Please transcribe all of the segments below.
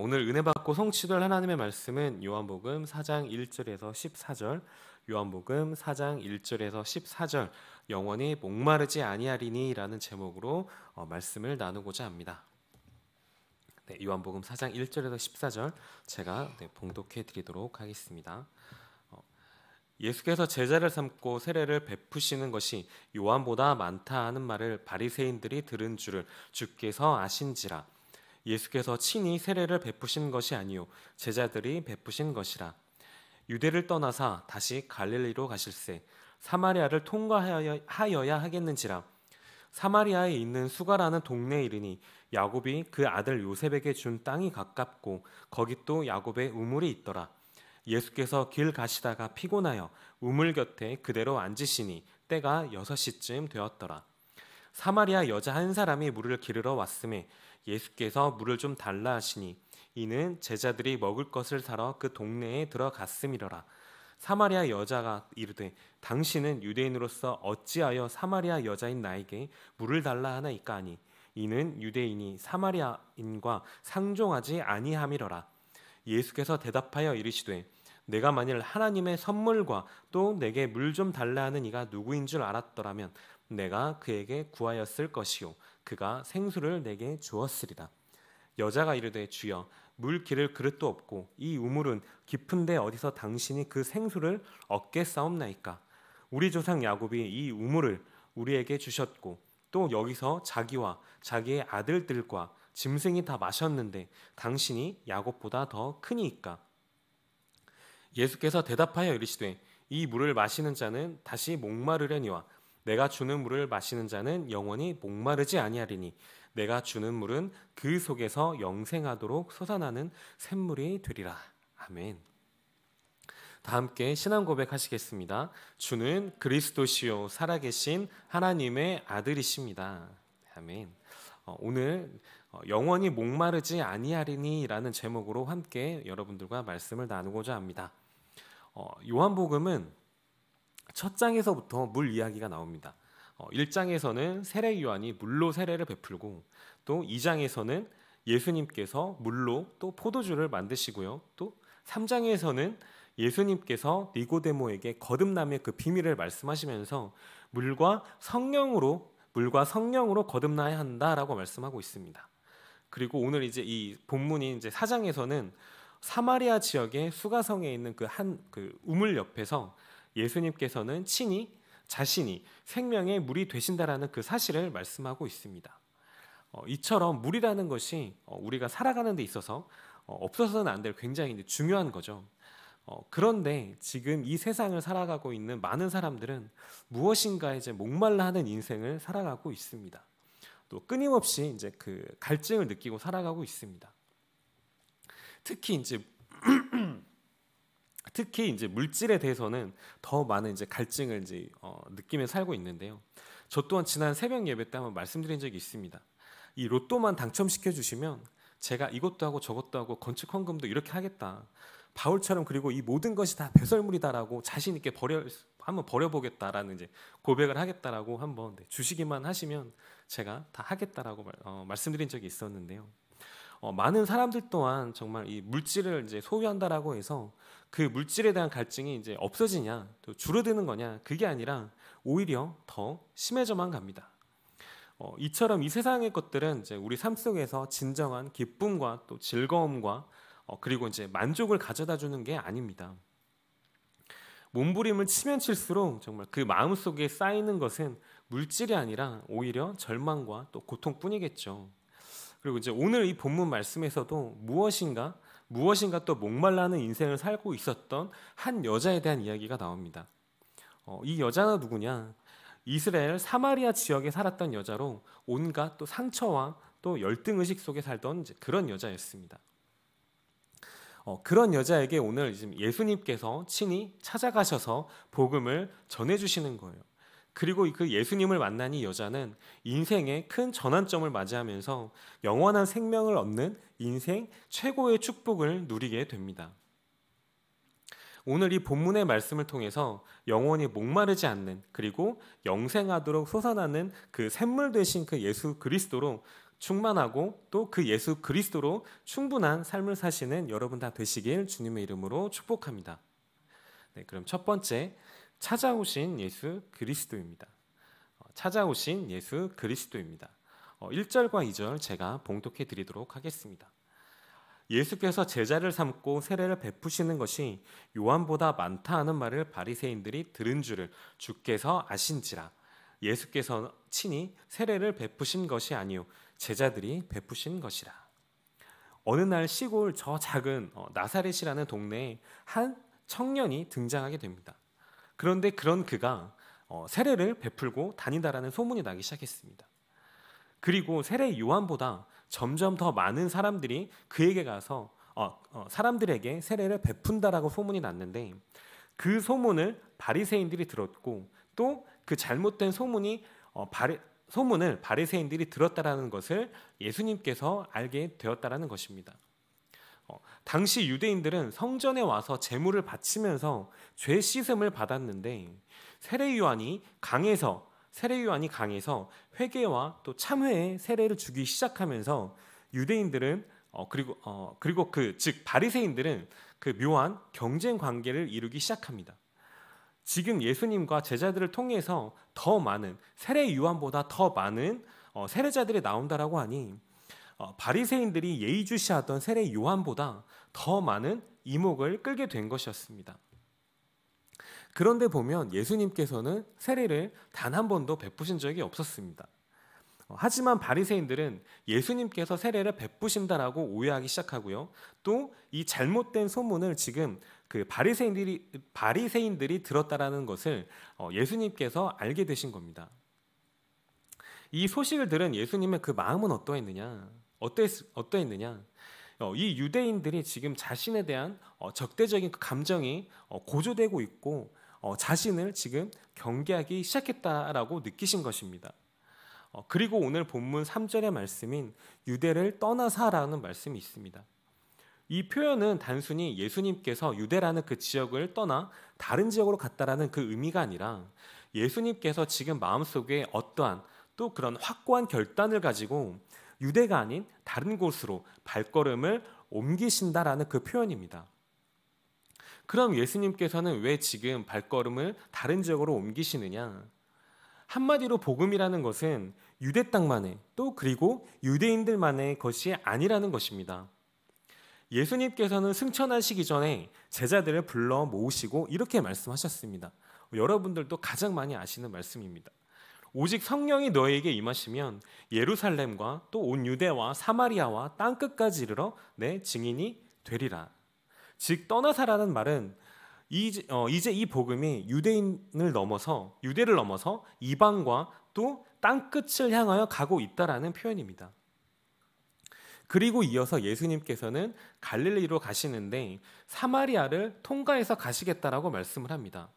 오늘 은혜 받고 성취될 하나님의 말씀은 요한복음 4장 1절에서 14절, 요한복음 4장 1절에서 14절 영원히 목마르지 아니하리니라는 제목으로 어, 말씀을 나누고자 합니다. 네, 요한복음 4장 1절에서 14절 제가 네, 봉독해 드리도록 하겠습니다. 어, 예수께서 제자를 삼고 세례를 베푸시는 것이 요한보다 많다 하는 말을 바리새인들이 들은 줄을 주께서 아신지라 예수께서 친히 세례를 베푸신 것이 아니요 제자들이 베푸신 것이라 유대를 떠나사 다시 갈릴리로 가실세 사마리아를 통과하여야 하겠는지라 사마리아에 있는 수가라는 동네에 이르니 야곱이 그 아들 요셉에게 준 땅이 가깝고 거기 또 야곱의 우물이 있더라 예수께서 길 가시다가 피곤하여 우물 곁에 그대로 앉으시니 때가 여섯 시쯤 되었더라 사마리아 여자 한 사람이 물을 기르러 왔음에 예수께서 물을 좀 달라 하시니 이는 제자들이 먹을 것을 사러 그 동네에 들어갔음이러라. 사마리아 여자가 이르되 당신은 유대인으로서 어찌하여 사마리아 여자인 나에게 물을 달라 하나이까 하니 이는 유대인이 사마리아인과 상종하지 아니함이러라. 예수께서 대답하여 이르시되 내가 만일 하나님의 선물과 또 내게 물 좀 달라 하는 이가 누구인 줄 알았더라면 내가 그에게 구하였을 것이요 그가 생수를 내게 주었으리라. 여자가 이르되 주여 물 기를 그릇도 없고 이 우물은 깊은데 어디서 당신이 그 생수를 얻게 싸움나이까 우리 조상 야곱이 이 우물을 우리에게 주셨고 또 여기서 자기와 자기의 아들들과 짐승이 다 마셨는데 당신이 야곱보다 더 크니이까 예수께서 대답하여 이르시되 이 물을 마시는 자는 다시 목마르려니와 내가 주는 물을 마시는 자는 영원히 목마르지 아니하리니 내가 주는 물은 그 속에서 영생하도록 솟아나는 샘물이 되리라. 아멘. 다 함께 신앙 고백하시겠습니다. 주는 그리스도시요 살아계신 하나님의 아들이십니다. 아멘. 어, 오늘 어, 영원히 목마르지 아니하리니라는 제목으로 함께 여러분들과 말씀을 나누고자 합니다. 어, 요한복음은 첫 장에서부터 물 이야기가 나옵니다. 어, 1장에서는 세례 요한이 물로 세례를 베풀고 또 2장에서는 예수님께서 물로 또 포도주를 만드시고요. 또 3장에서는 예수님께서 니고데모에게 거듭남의 그 비밀을 말씀하시면서 물과 성령으로 물과 성령으로 거듭나야 한다라고 말씀하고 있습니다. 그리고 오늘 이제 이 본문인 이제 사장에서는 사마리아 지역의 수가성에 있는 그 한그 그 우물 옆에서 예수님께서는 친히 자신이 생명의 물이 되신다라는 그 사실을 말씀하고 있습니다. 어, 이처럼 물이라는 것이 어, 우리가 살아가는 데 있어서 어, 없어서는 안 될 굉장히 중요한 거죠. 어, 그런데 지금 이 세상을 살아가고 있는 많은 사람들은 무엇인가 이제 목말라 하는 인생을 살아가고 있습니다. 또 끊임없이 이제 그 갈증을 느끼고 살아가고 있습니다. 특히 이제 특히 이제 물질에 대해서는 더 많은 이제 갈증을 이제 어, 느끼며 살고 있는데요. 저 또한 지난 새벽 예배 때 한번 말씀드린 적이 있습니다. 이 로또만 당첨시켜 주시면 제가 이것도 하고 저것도 하고 건축 헌금도 이렇게 하겠다. 바울처럼 그리고 이 모든 것이 다 배설물이다라고 자신 있게 버려 한번 버려보겠다라는 이제 고백을 하겠다라고 한번 네, 주시기만 하시면 제가 다 하겠다라고 어, 말씀드린 적이 있었는데요. 어, 많은 사람들 또한 정말 이 물질을 이제 소유한다라고 해서 그 물질에 대한 갈증이 이제 없어지냐, 또 줄어드는 거냐 그게 아니라 오히려 더 심해져만 갑니다. 어, 이처럼 이 세상의 것들은 이제 우리 삶 속에서 진정한 기쁨과 또 즐거움과 어, 그리고 이제 만족을 가져다 주는 게 아닙니다. 몸부림을 치면 칠수록 정말 그 마음 속에 쌓이는 것은 물질이 아니라 오히려 절망과 또 고통뿐이겠죠. 그리고 이제 오늘 이 본문 말씀에서도 무엇인가 무엇인가 또 목말라는 인생을 살고 있었던 한 여자에 대한 이야기가 나옵니다. 어, 이 여자는 누구냐? 이스라엘 사마리아 지역에 살았던 여자로 온갖 또 상처와 또 열등 의식 속에 살던 그런 여자였습니다. 어, 그런 여자에게 오늘 예수님께서 친히 찾아가셔서 복음을 전해주시는 거예요. 그리고 그 예수님을 만난 이 여자는 인생의 큰 전환점을 맞이하면서 영원한 생명을 얻는 인생 최고의 축복을 누리게 됩니다. 오늘 이 본문의 말씀을 통해서 영원히 목마르지 않는 그리고 영생하도록 솟아나는 그 샘물 되신 그 예수 그리스도로 충만하고 또 그 예수 그리스도로 충분한 삶을 사시는 여러분 다 되시길 주님의 이름으로 축복합니다. 네, 그럼 첫 번째 찾아오신 예수 그리스도입니다. 어, 찾아오신 예수 그리스도입니다. 1절과 어, 2절 제가 봉독해 드리도록 하겠습니다. 예수께서 제자를 삼고 세례를 베푸시는 것이 요한보다 많다 하는 말을 바리새인들이 들은 줄을 주께서 아신지라 예수께서 친히 세례를 베푸신 것이 아니요 제자들이 베푸신 것이라 어느 날 시골 저 작은 어, 나사렛이라는 동네에 한 청년이 등장하게 됩니다. 그런데 그런 그가 어, 세례를 베풀고 다니다라는 소문이 나기 시작했습니다. 그리고 세례 요한보다 점점 더 많은 사람들이 그에게 가서 어, 어, 사람들에게 세례를 베푼다라고 소문이 났는데 그 소문을 바리새인들이 들었고 또 그 잘못된 소문이 어, 바리, 소문을 바리새인들이 들었다라는 것을 예수님께서 알게 되었다라는 것입니다. 당시 유대인들은 성전에 와서 제물을 바치면서 죄 씻음을 받았는데 세례 요한이 강에서 세례 요한이 강에서 회개와 또 참회의 세례를 주기 시작하면서 유대인들은 어, 그리고 어, 그리고 그 즉 바리새인들은 그 묘한 경쟁 관계를 이루기 시작합니다. 지금 예수님과 제자들을 통해서 더 많은 세례 요한보다 더 많은 어, 세례자들이 나온다라고 하니 어, 바리새인들이 예의주시하던 세례 요한보다 더 많은 이목을 끌게 된 것이었습니다. 그런데 보면 예수님께서는 세례를 단 한 번도 베푸신 적이 없었습니다. 어, 하지만 바리새인들은 예수님께서 세례를 베푸신다라고 오해하기 시작하고요. 또 이 잘못된 소문을 지금 그 바리새인들이 바리새인들이 들었다라는 것을 어, 예수님께서 알게 되신 겁니다. 이 소식을 들은 예수님의 그 마음은 어떠했느냐? 어땠, 어땠느냐? 어, 이 유대인들이 지금 자신에 대한 어, 적대적인 그 감정이 어, 고조되고 있고 자신을 지금 경계하기 시작했다라고 느끼신 것입니다. 그리고 오늘 본문 3절의 말씀인 유대를 떠나사라는 말씀이 있습니다. 이 표현은 단순히 예수님께서 유대라는 그 지역을 떠나 다른 지역으로 갔다라는 그 의미가 아니라 예수님께서 지금 마음속에 어떠한 또 그런 확고한 결단을 가지고 유대가 아닌 다른 곳으로 발걸음을 옮기신다라는 그 표현입니다. 그럼 예수님께서는 왜 지금 발걸음을 다른 지역으로 옮기시느냐? 한마디로 복음이라는 것은 유대 땅만의 또 그리고 유대인들만의 것이 아니라는 것입니다. 예수님께서는 승천하시기 전에 제자들을 불러 모으시고 이렇게 말씀하셨습니다. 여러분들도 가장 많이 아시는 말씀입니다. 오직 성령이 너에게 임하시면 예루살렘과 또 온 유대와 사마리아와 땅 끝까지 이르러 내 증인이 되리라. 즉 떠나사라는 말은 이제, 어, 이제 이 복음이 유대인을 넘어서 유대를 넘어서 이방과 또 땅 끝을 향하여 가고 있다라는 표현입니다. 그리고 이어서 예수님께서는 갈릴리로 가시는데 사마리아를 통과해서 가시겠다라고 말씀을 합니다.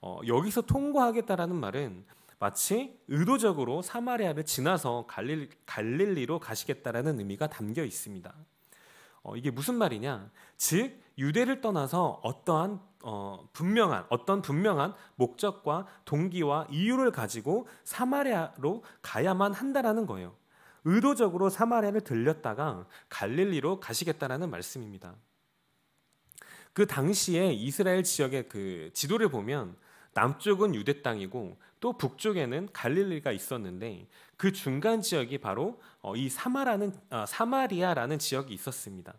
어, 여기서 통과하겠다라는 말은 마치 의도적으로 사마리아를 지나서 갈릴, 갈릴리로 가시겠다라는 의미가 담겨 있습니다. 어, 이게 무슨 말이냐? 즉 유대를 떠나서 어떠한 어, 분명한 어떤 분명한 목적과 동기와 이유를 가지고 사마리아로 가야만 한다라는 거예요. 의도적으로 사마리아를 들렸다가 갈릴리로 가시겠다라는 말씀입니다. 그 당시에 이스라엘 지역의 그 지도를 보면 남쪽은 유대 땅이고 또 북쪽에는 갈릴리가 있었는데 그 중간 지역이 바로 어, 이 사마라는 아, 사마리아라는 지역이 있었습니다.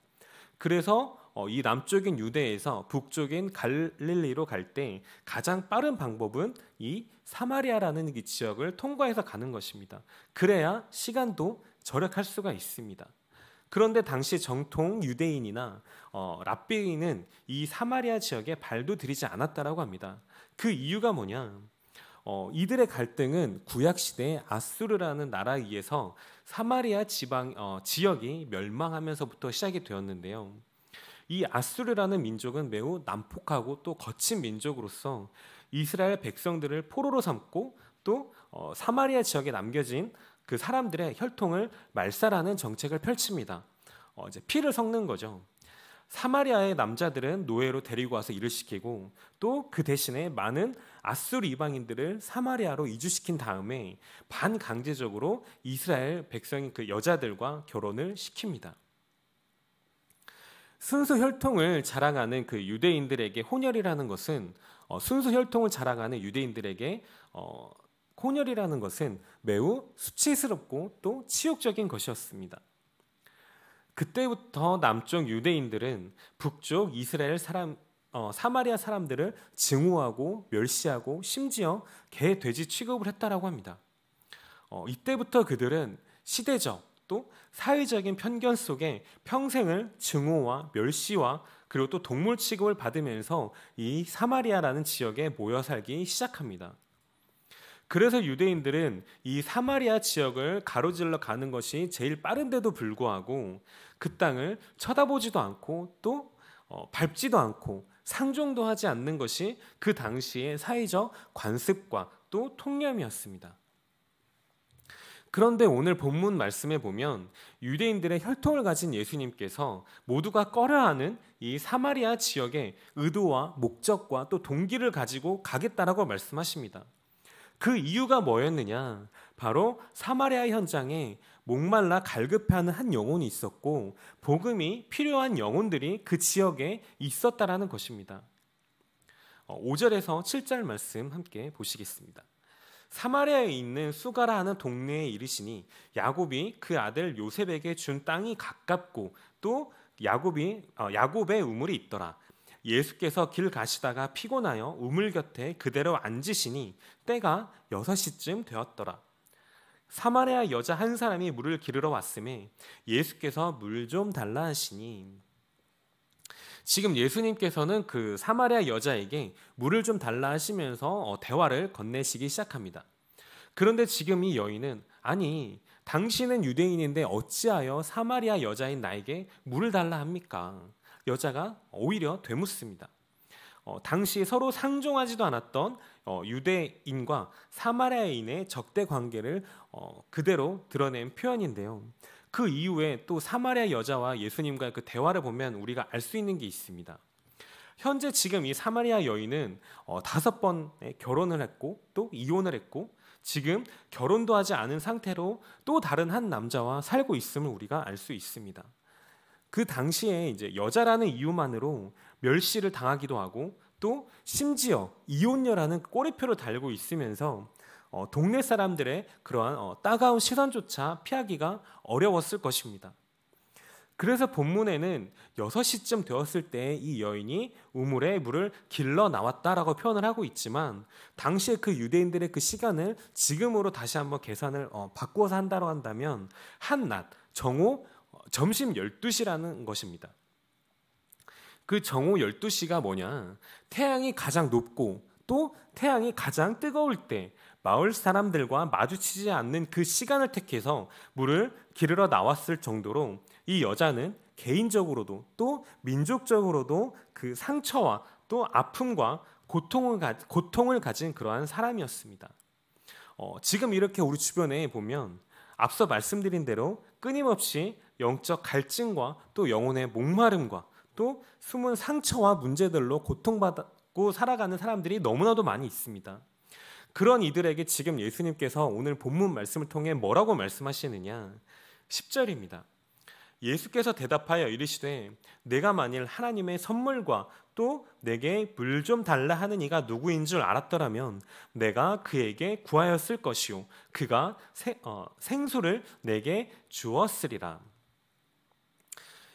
그래서 어, 이 남쪽인 유대에서 북쪽인 갈릴리로 갈 때 가장 빠른 방법은 이 사마리아라는 이 지역을 통과해서 가는 것입니다. 그래야 시간도 절약할 수가 있습니다. 그런데 당시 정통 유대인이나 어, 랍비인은 이 사마리아 지역에 발도 들이지 않았다라고 합니다. 그 이유가 뭐냐? 어, 이들의 갈등은 구약 시대 아수르라는 나라에 의해서 사마리아 지방 어, 지역이 멸망하면서부터 시작이 되었는데요. 이 아수르라는 민족은 매우 난폭하고 또 거친 민족으로서 이스라엘 백성들을 포로로 삼고 또 어, 사마리아 지역에 남겨진 그 사람들의 혈통을 말살하는 정책을 펼칩니다. 어, 이제 피를 섞는 거죠. 사마리아의 남자들은 노예로 데리고 와서 일을 시키고 또 그 대신에 많은 아수르 이방인들을 사마리아로 이주시킨 다음에 반강제적으로 이스라엘 백성인 그 여자들과 결혼을 시킵니다. 순수 혈통을 자랑하는 그 유대인들에게 혼혈이라는 것은 어, 순수 혈통을 자랑하는 유대인들에게 어, 혼혈이라는 것은 매우 수치스럽고 또 치욕적인 것이었습니다. 그때부터 남쪽 유대인들은 북쪽 이스라엘 사람 어, 사마리아 사람들을 증오하고 멸시하고 심지어 개 돼지 취급을 했다라고 합니다. 어, 이때부터 그들은 시대적 또 사회적인 편견 속에 평생을 증오와 멸시와 그리고 또 동물 취급을 받으면서 이 사마리아라는 지역에 모여 살기 시작합니다. 그래서 유대인들은 이 사마리아 지역을 가로질러 가는 것이 제일 빠른데도 불구하고 그 땅을 쳐다보지도 않고 또 어, 밟지도 않고 상종도 하지 않는 것이 그 당시의 사회적 관습과 또 통념이었습니다. 그런데 오늘 본문 말씀에 보면 유대인들의 혈통을 가진 예수님께서 모두가 꺼려하는 이 사마리아 지역의 의도와 목적과 또 동기를 가지고 가겠다라고 말씀하십니다. 그 이유가 뭐였느냐? 바로 사마리아 현장에 목말라 갈급해하는 한 영혼이 있었고 복음이 필요한 영혼들이 그 지역에 있었다라는 것입니다. 5절에서 어, 7절 말씀 함께 보시겠습니다. 사마리아에 있는 수가라 하는 동네에 이르시니 야곱이 그 아들 요셉에게 준 땅이 가깝고 또 야곱이 어, 야곱의 우물이 있더라. 예수께서 길 가시다가 피곤하여 우물 곁에 그대로 앉으시니 때가 6 시쯤 되었더라. 사마리아 여자 한 사람이 물을 기르러 왔음에 예수께서 물 좀 달라 하시니 지금 예수님께서는 그 사마리아 여자에게 물을 좀 달라 하시면서 어, 대화를 건네시기 시작합니다. 그런데 지금 이 여인은 아니 당신은 유대인인데 어찌하여 사마리아 여자인 나에게 물을 달라 합니까? 여자가 오히려 되묻습니다. 어, 당시 서로 상종하지도 않았던 어, 유대인과 사마리아인의 적대 관계를 어, 그대로 드러낸 표현인데요. 그 이후에 또 사마리아 여자와 예수님과의 그 대화를 보면 우리가 알 수 있는 게 있습니다. 현재 지금 이 사마리아 여인은 어, 다섯 번의 결혼을 했고 또 이혼을 했고 지금 결혼도 하지 않은 상태로 또 다른 한 남자와 살고 있음을 우리가 알 수 있습니다. 그 당시에 이제 여자라는 이유만으로 멸시를 당하기도 하고 또 심지어 이혼녀라는 꼬리표를 달고 있으면서 어, 동네 사람들의 그러한 어, 따가운 시선조차 피하기가 어려웠을 것입니다. 그래서 본문에는 6시쯤 되었을 때 이 여인이 우물에 물을 길러 나왔다라고 표현을 하고 있지만 당시에 그 유대인들의 그 시간을 지금으로 다시 한번 계산을 어, 바꾸어서 한다고 한다면 한낮 정오 점심 12시라는 것입니다. 그 정오 12시가 뭐냐? 태양이 가장 높고 또 태양이 가장 뜨거울 때 마을 사람들과 마주치지 않는 그 시간을 택해서 물을 기르러 나왔을 정도로 이 여자는 개인적으로도 또 민족적으로도 그 상처와 또 아픔과 고통을, 가, 고통을 가진 그러한 사람이었습니다. 어, 지금 이렇게 우리 주변에 보면 앞서 말씀드린 대로 끊임없이 영적 갈증과 또 영혼의 목마름과 또 숨은 상처와 문제들로 고통받고 살아가는 사람들이 너무나도 많이 있습니다. 그런 이들에게 지금 예수님께서 오늘 본문 말씀을 통해 뭐라고 말씀하시느냐? 10절입니다. 예수께서 대답하여 이르시되 내가 만일 하나님의 선물과 또 내게 물 좀 달라 하는 이가 누구인 줄 알았더라면 내가 그에게 구하였을 것이요 그가 생, 어, 생수를 내게 주었으리라.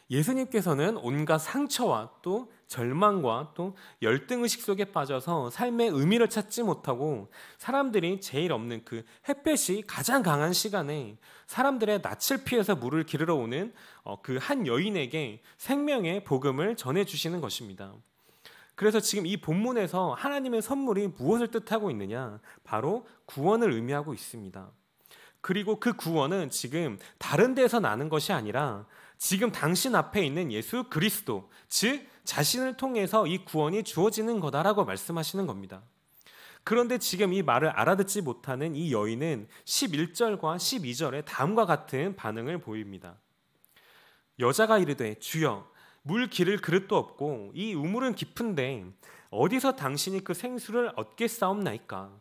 예수님께서는 온갖 상처와 또 절망과 또 열등의식 속에 빠져서 삶의 의미를 찾지 못하고 사람들이 제일 없는 그 햇볕이 가장 강한 시간에 사람들의 낯을 피해서 물을 기르러 오는 어, 그한 여인에게 생명의 복음을 전해주시는 것입니다. 그래서 지금 이 본문에서 하나님의 선물이 무엇을 뜻하고 있느냐? 바로 구원을 의미하고 있습니다. 그리고 그 구원은 지금 다른 데서 나는 것이 아니라 지금 당신 앞에 있는 예수 그리스도, 즉 자신을 통해서 이 구원이 주어지는 거다라고 말씀하시는 겁니다. 그런데 지금 이 말을 알아듣지 못하는 이 여인은 11절과 12절에 다음과 같은 반응을 보입니다. 여자가 이르되 주여 물 길을 그릇도 없고 이 우물은 깊은데 어디서 당신이 그 생수를 얻겠사옵나이까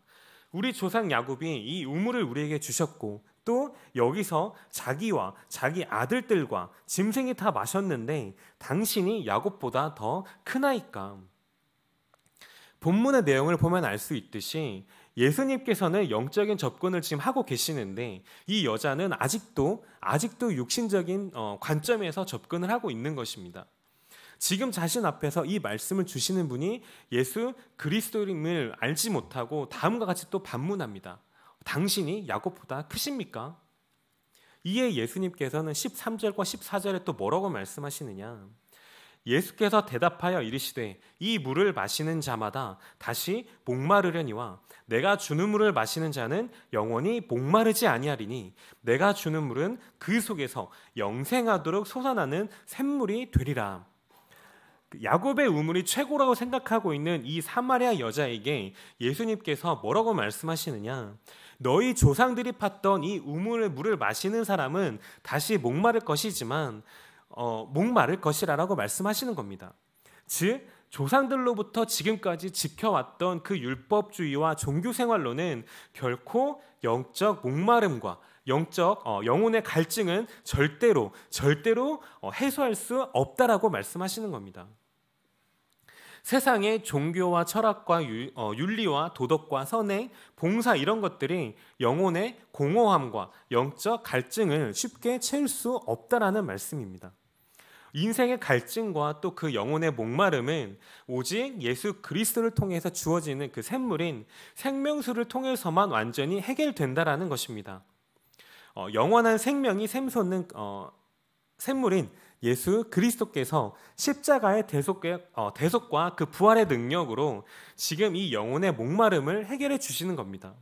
우리 조상 야곱이 이 우물을 우리에게 주셨고 또 여기서 자기와 자기 아들들과 짐승이 다 마셨는데 당신이 야곱보다 더 큰아이까. 본문의 내용을 보면 알 수 있듯이 예수님께서는 영적인 접근을 지금 하고 계시는데 이 여자는 아직도 아직도 육신적인 어, 관점에서 접근을 하고 있는 것입니다. 지금 자신 앞에서 이 말씀을 주시는 분이 예수 그리스도임을 알지 못하고 다음과 같이 또 반문합니다. 당신이 야곱보다 크십니까? 이에 예수님께서는 13절과 14절에 또 뭐라고 말씀하시느냐? 예수께서 대답하여 이르시되 이 물을 마시는 자마다 다시 목마르려니와 내가 주는 물을 마시는 자는 영원히 목마르지 아니하리니 내가 주는 물은 그 속에서 영생하도록 솟아나는 샘물이 되리라. 야곱의 우물이 최고라고 생각하고 있는 이 사마리아 여자에게 예수님께서 뭐라고 말씀하시느냐? 너희 조상들이 팠던 이 우물의 물을 마시는 사람은 다시 목마를 것이지만 어, 목마를 것이라라고 말씀하시는 겁니다. 즉 조상들로부터 지금까지 지켜왔던 그 율법주의와 종교생활로는 결코 영적 목마름과 영적 어, 영혼의 갈증은 절대로 절대로 어, 해소할 수 없다라고 말씀하시는 겁니다. 세상의 종교와 철학과 유, 어, 윤리와 도덕과 선행, 봉사 이런 것들이 영혼의 공허함과 영적 갈증을 쉽게 채울 수 없다라는 말씀입니다. 인생의 갈증과 또 그 영혼의 목마름은 오직 예수 그리스도를 통해서 주어지는 그 샘물인 생명수를 통해서만 완전히 해결된다라는 것입니다. 어, 영원한 생명이 샘솟는 어, 샘물인 예수 그리스도께서 십자가의 어, 대속과 그 부활의 능력으로 지금 이 영혼의 목마름을 해결해 주시는 겁니다.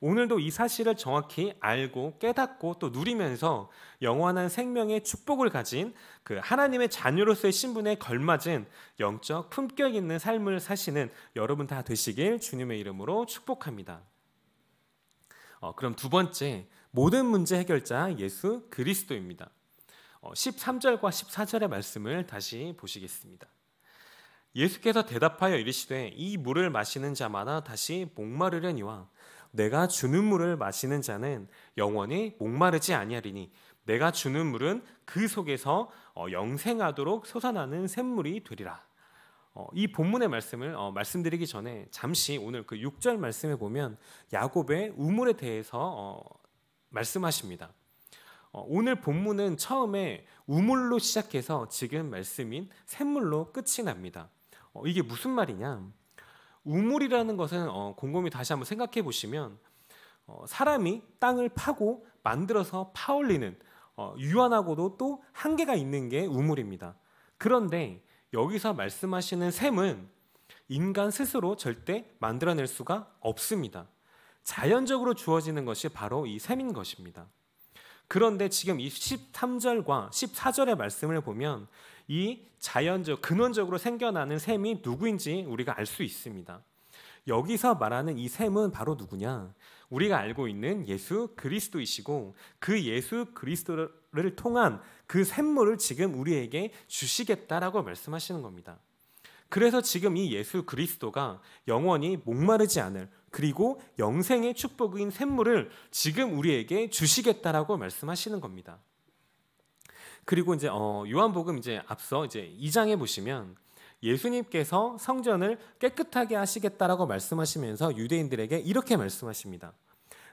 오늘도 이 사실을 정확히 알고 깨닫고 또 누리면서 영원한 생명의 축복을 가진 그 하나님의 자녀로서의 신분에 걸맞은 영적 품격 있는 삶을 사시는 여러분 다 되시길 주님의 이름으로 축복합니다. 어, 그럼 두 번째 모든 문제 해결자 예수 그리스도입니다. 13절과 어, 14절의 말씀을 다시 보시겠습니다. 예수께서 대답하여 이르시되 이 물을 마시는 자마다 다시 목마르려니와 내가 주는 물을 마시는 자는 영원히 목마르지 아니하리니 내가 주는 물은 그 속에서 어, 영생하도록 솟아나는 샘물이 되리라. 어, 이 본문의 말씀을 말씀드리기 전에 잠시 오늘 그 6절 말씀에 보면 야곱의 우물에 대해서 말씀하십니다. 어, 오늘 본문은 처음에 우물로 시작해서 지금 말씀인 샘물로 끝이 납니다. 어, 이게 무슨 말이냐? 우물이라는 것은 어, 곰곰이 다시 한번 생각해 보시면 사람이 땅을 파고 만들어서 파올리는 유한하고도 또 한계가 있는 게 우물입니다. 그런데 여기서 말씀하시는 샘은 인간 스스로 절대 만들어낼 수가 없습니다. 자연적으로 주어지는 것이 바로 이 샘인 것입니다. 그런데 지금 이 13절과 14절의 말씀을 보면 이 자연적 근원적으로 생겨나는 샘이 누구인지 우리가 알 수 있습니다. 여기서 말하는 이 샘은 바로 누구냐? 우리가 알고 있는 예수 그리스도이시고 그 예수 그리스도를 통한 그 샘물을 지금 우리에게 주시겠다라고 말씀하시는 겁니다. 그래서 지금 이 예수 그리스도가 영원히 목마르지 않을 그리고 영생의 축복인 샘물을 지금 우리에게 주시겠다라고 말씀하시는 겁니다. 그리고 이제 어, 요한복음 이제 앞서 이제 2장에 보시면 예수님께서 성전을 깨끗하게 하시겠다라고 말씀하시면서 유대인들에게 이렇게 말씀하십니다.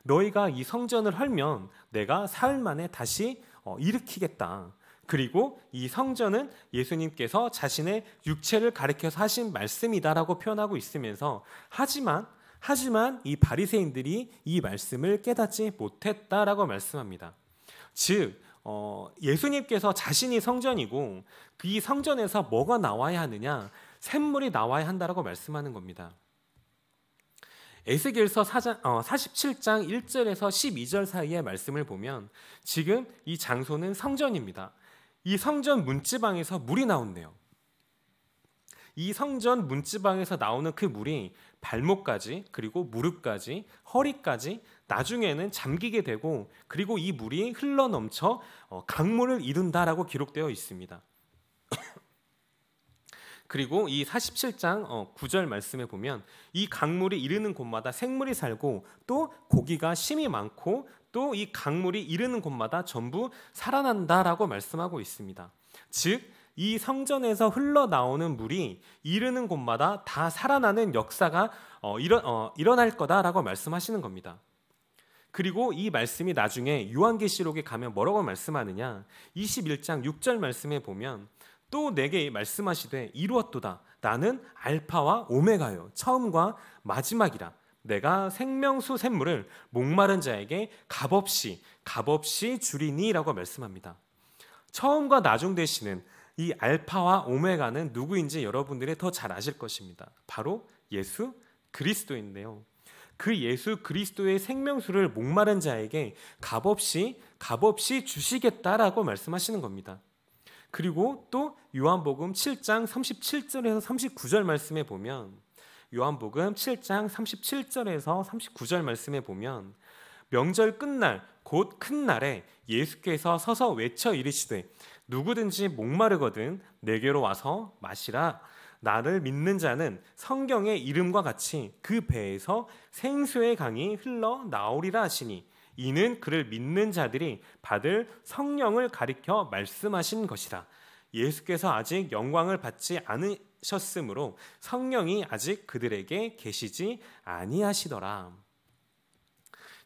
너희가 이 성전을 헐면 내가 사흘 만에 다시 어, 일으키겠다. 그리고 이 성전은 예수님께서 자신의 육체를 가리켜서 하신 말씀이다라고 표현하고 있으면서 하지만 하지만 이 바리새인들이 이 말씀을 깨닫지 못했다라고 말씀합니다. 즉 어, 예수님께서 자신이 성전이고 그이 성전에서 뭐가 나와야 하느냐 샘물이 나와야 한다라고 말씀하는 겁니다. 에스겔서 4 어, 47장 1절에서 12절 사이의 말씀을 보면 지금 이 장소는 성전입니다. 이 성전 문지방에서 물이 나온대요. 이 성전 문지방에서 나오는 그 물이 발목까지 그리고 무릎까지 허리까지 나중에는 잠기게 되고 그리고 이 물이 흘러 넘쳐 어, 강물을 이룬다라고 기록되어 있습니다. 그리고 이 47장 9절 어, 말씀에 보면 이 강물이 이르는 곳마다 생물이 살고 또 고기가 심이 많고 또이 강물이 이르는 곳마다 전부 살아난다라고 말씀하고 있습니다. 즉, 이 성전에서 흘러나오는 물이 이르는 곳마다 다 살아나는 역사가 어, 일어, 어, 일어날 거다라고 말씀하시는 겁니다. 그리고 이 말씀이 나중에 요한계시록에 가면 뭐라고 말씀하느냐? 21장 6절 말씀에 보면 또 내게 말씀하시되 이루었도다. 나는 알파와 오메가요. 처음과 마지막이라. 내가 생명수 샘물을 목마른 자에게 값없이 값없이 주리니라고 말씀합니다. 처음과 나중 대신은 이 알파와 오메가는 누구인지 여러분들이 더 잘 아실 것입니다. 바로 예수 그리스도인데요. 그 예수 그리스도의 생명수를 목마른 자에게 값없이 값없이 주시겠다라고 말씀하시는 겁니다. 그리고 또 요한복음 7장 37절에서 39절 말씀에 보면 요한복음 7장 37절에서 39절 말씀에 보면 명절 끝날 곧 큰 날에 예수께서 서서 외쳐 이르시되 누구든지 목마르거든 내게로 와서 마시라 나를 믿는 자는 성경의 이름과 같이 그 배에서 생수의 강이 흘러 나오리라 하시니 이는 그를 믿는 자들이 받을 성령을 가리켜 말씀하신 것이라 예수께서 아직 영광을 받지 않은 셨으므로 성령이 아직 그들에게 계시지 아니하시더라.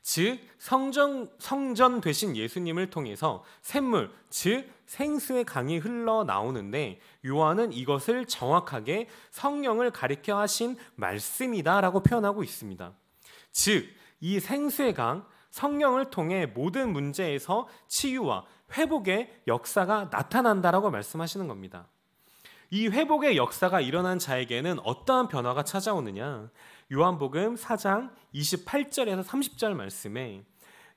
즉 성전 성전 되신 예수님을 통해서 샘물 즉 생수의 강이 흘러 나오는데 요한은 이것을 정확하게 성령을 가리켜 하신 말씀이다라고 표현하고 있습니다. 즉 이 생수의 강 성령을 통해 모든 문제에서 치유와 회복의 역사가 나타난다라고 말씀하시는 겁니다. 이 회복의 역사가 일어난 자에게는 어떠한 변화가 찾아오느냐? 요한복음 4장 28절에서 30절 말씀에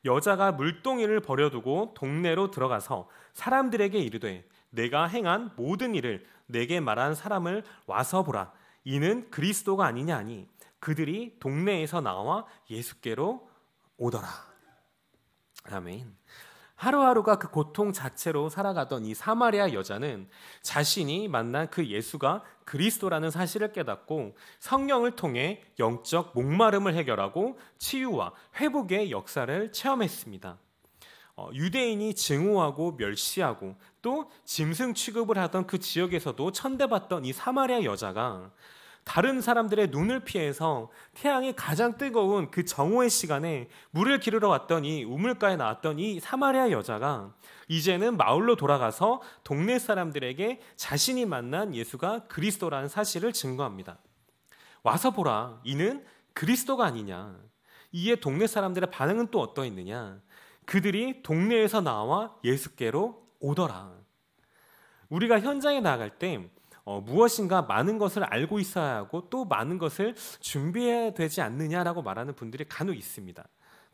여자가 물동이를 버려두고 동네로 들어가서 사람들에게 이르되 내가 행한 모든 일을 내게 말한 사람을 와서 보라 이는 그리스도가 아니냐 하니 그들이 동네에서 나와 예수께로 오더라. 아멘. 하루하루가 그 고통 자체로 살아가던 이 사마리아 여자는 자신이 만난 그 예수가 그리스도라는 사실을 깨닫고 성령을 통해 영적 목마름을 해결하고 치유와 회복의 역사를 체험했습니다. 어, 유대인이 증오하고 멸시하고 또 짐승 취급을 하던 그 지역에서도 천대받던 이 사마리아 여자가 다른 사람들의 눈을 피해서 태양이 가장 뜨거운 그 정오의 시간에 물을 기르러 왔던 이 우물가에 나왔던 이 사마리아 여자가 이제는 마을로 돌아가서 동네 사람들에게 자신이 만난 예수가 그리스도라는 사실을 증거합니다. 와서 보라. 이는 그리스도가 아니냐. 이에 동네 사람들의 반응은 또 어떠했느냐. 그들이 동네에서 나와 예수께로 오더라. 우리가 현장에 나갈때 어, 무엇인가 많은 것을 알고 있어야 하고 또 많은 것을 준비해야 되지 않느냐라고 말하는 분들이 간혹 있습니다.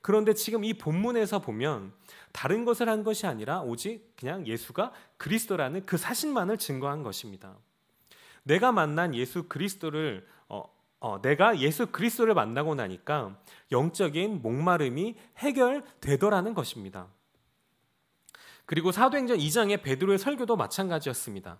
그런데 지금 이 본문에서 보면 다른 것을 한 것이 아니라 오직 그냥 예수가 그리스도라는 그 사실만을 증거한 것입니다. 내가 만난 예수 그리스도를 어, 어, 내가 예수 그리스도를 만나고 나니까 영적인 목마름이 해결되더라는 것입니다. 그리고 사도행전 2장의 베드로의 설교도 마찬가지였습니다.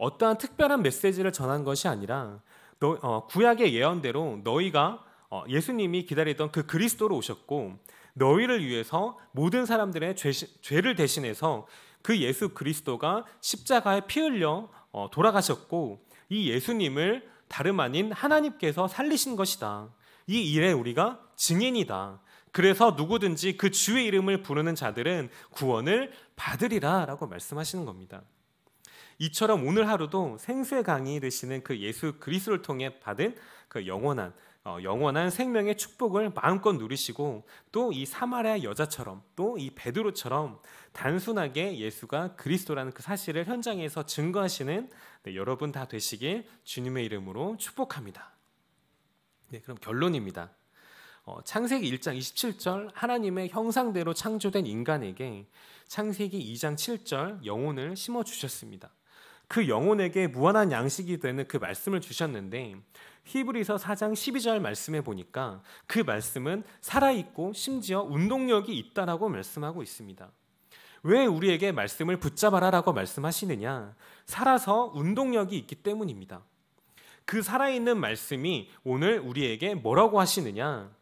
어떠한 특별한 메시지를 전한 것이 아니라 너, 어, 구약의 예언대로 너희가 어, 예수님이 기다리던 그 그리스도로 오셨고 너희를 위해서 모든 사람들의 죄, 죄를 대신해서 그 예수 그리스도가 십자가에 피 흘려 어, 돌아가셨고 이 예수님을 다름 아닌 하나님께서 살리신 것이다. 이 일에 우리가 증인이다. 그래서 누구든지 그 주의 이름을 부르는 자들은 구원을 받으리라 라고 말씀하시는 겁니다. 이처럼 오늘 하루도 생수의 강이 되시는 그 예수 그리스도를 통해 받은 그 영원한 어, 영원한 생명의 축복을 마음껏 누리시고 또 이 사마리아 여자처럼 또 이 베드로처럼 단순하게 예수가 그리스도라는 그 사실을 현장에서 증거하시는 네, 여러분 다 되시길 주님의 이름으로 축복합니다. 네, 그럼 결론입니다. 어, 창세기 1장 27절 하나님의 형상대로 창조된 인간에게 창세기 2장 7절 영혼을 심어 주셨습니다. 그 영혼에게 무한한 양식이 되는 그 말씀을 주셨는데 히브리서 4장 12절 말씀에 보니까 그 말씀은 살아있고 심지어 운동력이 있다라고 말씀하고 있습니다. 왜 우리에게 말씀을 붙잡아라라고 말씀하시느냐? 살아서 운동력이 있기 때문입니다. 그 살아있는 말씀이 오늘 우리에게 뭐라고 하시느냐?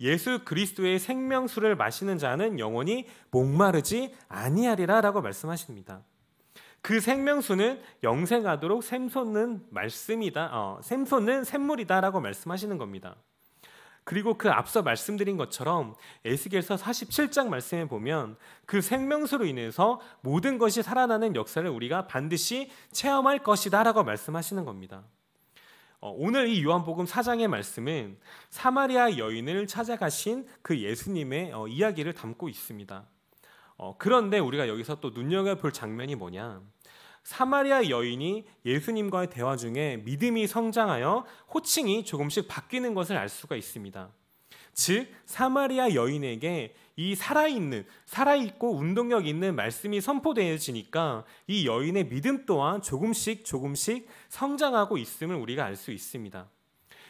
예수 그리스도의 생명수를 마시는 자는 영원히 목마르지 아니하리라라고 말씀하십니다. 그 생명수는 영생하도록 샘솟는 말씀이다. 어, 샘솟는 샘물이다라고 말씀하시는 겁니다. 그리고 그 앞서 말씀드린 것처럼 에스겔서 47장 말씀에 보면 그 생명수로 인해서 모든 것이 살아나는 역사를 우리가 반드시 체험할 것이다라고 말씀하시는 겁니다. 어, 오늘 이 요한복음 4장의 말씀은 사마리아 여인을 찾아가신 그 예수님의 어, 이야기를 담고 있습니다. 어, 그런데 우리가 여기서 또 눈여겨볼 장면이 뭐냐? 사마리아 여인이 예수님과의 대화 중에 믿음이 성장하여 호칭이 조금씩 바뀌는 것을 알 수가 있습니다. 즉 사마리아 여인에게 이 살아있는 살아있고 운동력 있는 말씀이 선포되어지니까 이 여인의 믿음 또한 조금씩 조금씩 성장하고 있음을 우리가 알 수 있습니다.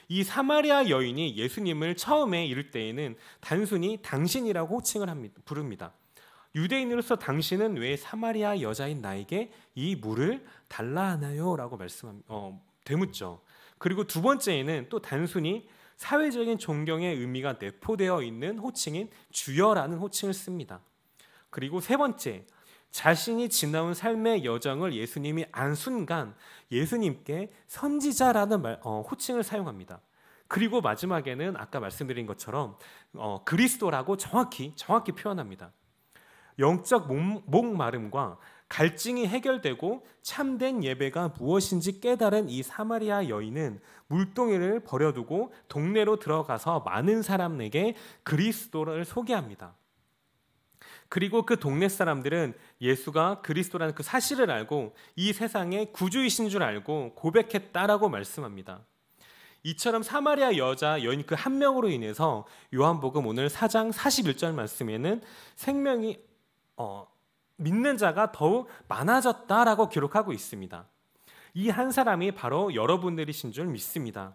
이 사마리아 여인이 예수님을 처음에 이를 때에는 단순히 당신이라고 호칭을 합니다, 부릅니다. 유대인으로서 당신은 왜 사마리아 여자인 나에게 이 물을 달라 하나요? 라고 말씀 어, 되묻죠. 그리고 두 번째에는 또 단순히 사회적인 존경의 의미가 내포되어 있는 호칭인 주여라는 호칭을 씁니다. 그리고 세 번째, 자신이 지나온 삶의 여정을 예수님이 안 순간 예수님께 선지자라는 말, 어, 호칭을 사용합니다. 그리고 마지막에는 아까 말씀드린 것처럼 어, 그리스도라고 정확히 정확히 표현합니다. 영적 목마름과 갈증이 해결되고 참된 예배가 무엇인지 깨달은 이 사마리아 여인은 물동이를 버려두고 동네로 들어가서 많은 사람에게 그리스도를 소개합니다. 그리고 그 동네 사람들은 예수가 그리스도라는 그 사실을 알고 이 세상의 구주이신 줄 알고 고백했다라고 말씀합니다. 이처럼 사마리아 여자 여인 그 한 명으로 인해서 요한복음 오늘 4장 41절 말씀에는 생명이 어, 믿는 자가 더욱 많아졌다라고 기록하고 있습니다. 이 한 사람이 바로 여러분들이신 줄 믿습니다.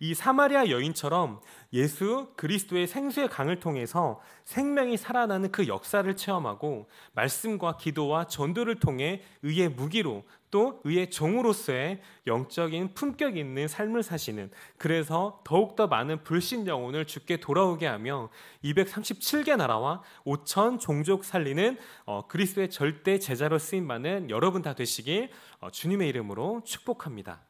이 사마리아 여인처럼 예수 그리스도의 생수의 강을 통해서 생명이 살아나는 그 역사를 체험하고 말씀과 기도와 전도를 통해 의의 무기로 또 의의 종으로서의 영적인 품격 있는 삶을 사시는 그래서 더욱더 많은 불신 영혼을 주께 돌아오게 하며 237개 나라와 5천 종족 살리는 어, 그리스도의 절대 제자로 쓰임 받는 여러분 다 되시길 어, 주님의 이름으로 축복합니다.